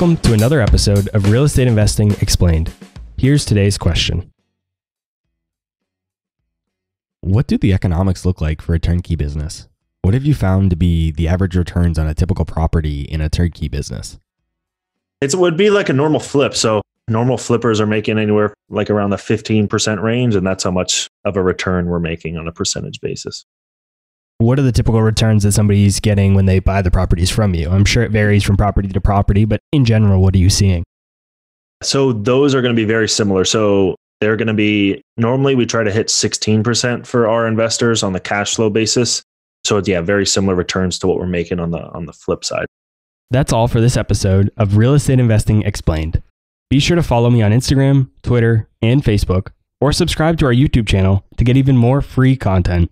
Welcome to another episode of Real Estate Investing Explained. Here's today's question What do the economics look like for a turnkey business? What have you found to be the average returns on a typical property in a turnkey business? It would be like a normal flip. So, normal flippers are making anywhere like around the 15% range, and that's how much of a return we're making on a percentage basis what are the typical returns that somebody's getting when they buy the properties from you? I'm sure it varies from property to property, but in general, what are you seeing? So those are going to be very similar. So they're going to be normally we try to hit 16% for our investors on the cash flow basis. So yeah, very similar returns to what we're making on the on the flip side. That's all for this episode of Real Estate Investing Explained. Be sure to follow me on Instagram, Twitter, and Facebook, or subscribe to our YouTube channel to get even more free content.